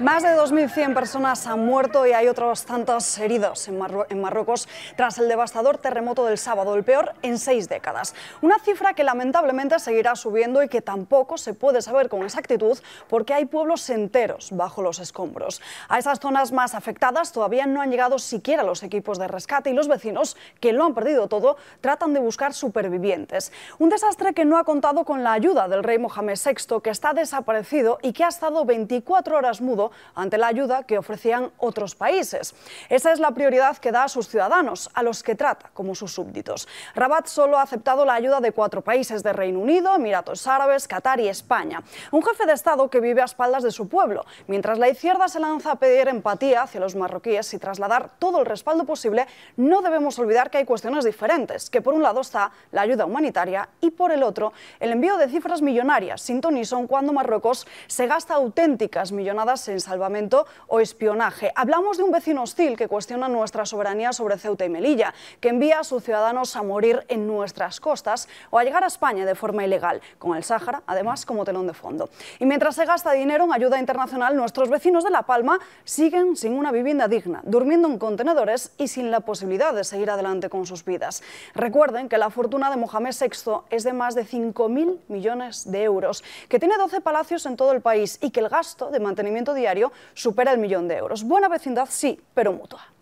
Más de 2.100 personas han muerto y hay otros tantos heridos en, en, Marruecos tras el devastador terremoto del sábado, el peor en seis décadas. Una cifra que lamentablemente seguirá subiendo y que tampoco se puede saber con exactitud porque hay pueblos enteros bajo los escombros. A esas zonas más afectadas todavía no han llegado siquiera los equipos de rescate y los vecinos, que lo han perdido todo, tratan de buscar supervivientes. Un desastre que no ha contado con la ayuda del rey Mohamed VI, que está desaparecido y que ha estado 24 horas mudo ante la ayuda que ofrecían otros países. Esa es la prioridad que da a sus ciudadanos, a los que trata como sus súbditos. Rabat solo ha aceptado la ayuda de cuatro países de Reino Unido, Emiratos Árabes, Qatar y España. Un jefe de Estado que vive a espaldas de su pueblo, mientras la izquierda se lanza a pedir empatía hacia los marroquíes y trasladar todo el respaldo posible, no debemos olvidar que hay cuestiones diferentes, que por un lado está la ayuda humanitaria y por el otro el envío de cifras millonarias sin ton son cuando Marruecos se gasta auténticas millonadas en en salvamento o espionaje. Hablamos de un vecino hostil que cuestiona nuestra soberanía sobre Ceuta y Melilla, que envía a sus ciudadanos a morir en nuestras costas o a llegar a España de forma ilegal, con el Sáhara además como telón de fondo. Y mientras se gasta dinero en ayuda internacional, nuestros vecinos de La Palma siguen sin una vivienda digna, durmiendo en contenedores y sin la posibilidad de seguir adelante con sus vidas. Recuerden que la fortuna de Mohamed VI es de más de 5.000 millones de euros, que tiene 12 palacios en todo el país y que el gasto de mantenimiento supera el millón de euros. Buena vecindad sí, pero mutua.